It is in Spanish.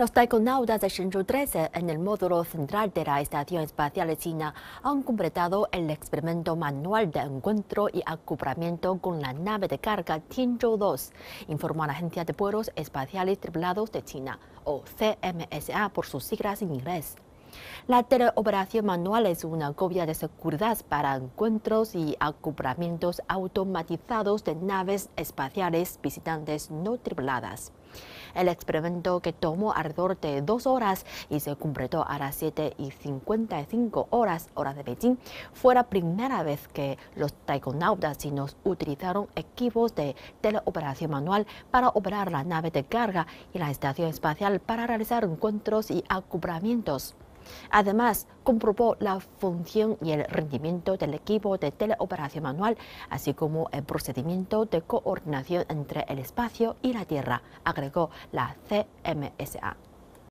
Los taikonautas de Shenzhou 13 eh, en el módulo central de la Estación Espacial de China han completado el experimento manual de encuentro y acoplamiento con la nave de carga Tianzhou 2, informó la Agencia de Pueblos Espaciales Triplados de China, o CMSA por sus siglas en inglés. La teleoperación manual es una copia de seguridad para encuentros y acoplamientos automatizados de naves espaciales visitantes no tripuladas. El experimento que tomó alrededor de dos horas y se completó a las 7 y 55 horas, hora de Beijing, fue la primera vez que los taikonautas chinos utilizaron equipos de teleoperación manual para operar la nave de carga y la estación espacial para realizar encuentros y acoplamientos. Además, comprobó la función y el rendimiento del equipo de teleoperación manual, así como el procedimiento de coordinación entre el espacio y la Tierra, agregó la CMSA.